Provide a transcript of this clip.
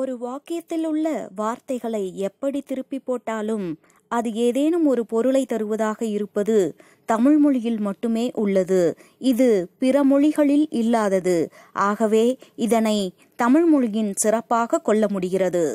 ஒரு வாக்கியத்தில் உள்ள வார்த்தைகளை எப்படி திருப்பி போட்டாலும் அது ஏதேனும் ஒரு பொருளை தருவதாக இருப்பது தமிழ் மொழியில் மட்டுமே உள்ளது இது பிற மொழிகளில் இல்லாதது ஆகவே இதனை தமிழ் மொழியின் சிறப்பாக கொள்ள முடிகிறது